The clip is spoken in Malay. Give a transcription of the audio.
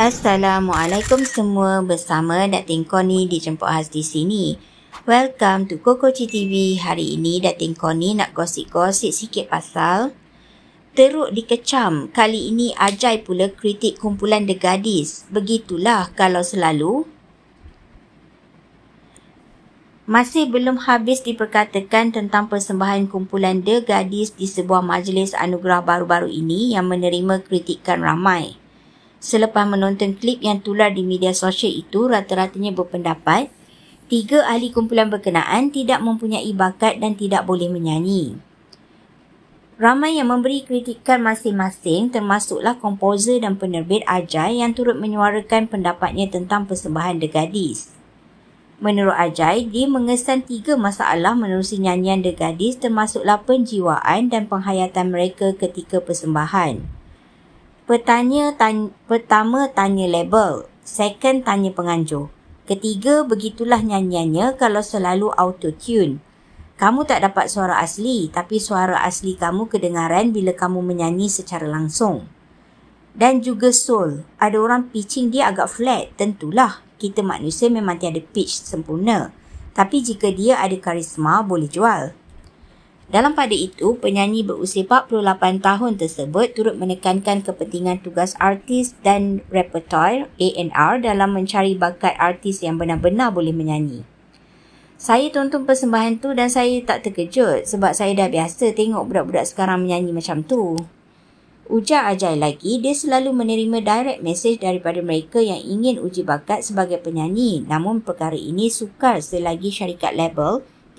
Assalamualaikum semua bersama Dating Koni di Jemput Has di sini. Welcome to Koko TV. Hari ini Dating Koni nak gosip-gosip sikit pasal teruk dikecam. Kali ini ajai pula kritik kumpulan The Gadis. Begitulah kalau selalu. Masih belum habis diperkatakan tentang persembahan kumpulan The Gadis di sebuah majlis anugerah baru-baru ini yang menerima kritikan ramai selepas menonton klip yang tular di media sosial itu rata-ratanya berpendapat tiga ahli kumpulan berkenaan tidak mempunyai bakat dan tidak boleh menyanyi. Ramai yang memberi kritikan masing-masing termasuklah komposer dan penerbit Ajay yang turut menyuarakan pendapatnya tentang persembahan The Gadis. Menurut Ajay, dia mengesan tiga masalah menerusi nyanyian The Gadis termasuklah penjiwaan dan penghayatan mereka ketika persembahan pertanya tan- pertama tanya label, second tanya penganjur. Ketiga, begitulah nyanyiannya kalau selalu auto-tune. Kamu tak dapat suara asli, tapi suara asli kamu kedengaran bila kamu menyanyi secara langsung. Dan juga soul. Ada orang pitching dia agak flat. Tentulah, kita manusia memang tiada pitch sempurna. Tapi jika dia ada karisma, boleh jual. Dalam pada itu, penyanyi berusia 48 tahun tersebut turut menekankan kepentingan tugas artis dan repertoire A&R dalam mencari bakat artis yang benar-benar boleh menyanyi. Saya tonton persembahan tu dan saya tak terkejut sebab saya dah biasa tengok budak-budak sekarang menyanyi macam tu. Ujar Ajay lagi, dia selalu menerima direct message daripada mereka yang ingin uji bakat sebagai penyanyi. Namun perkara ini sukar selagi syarikat label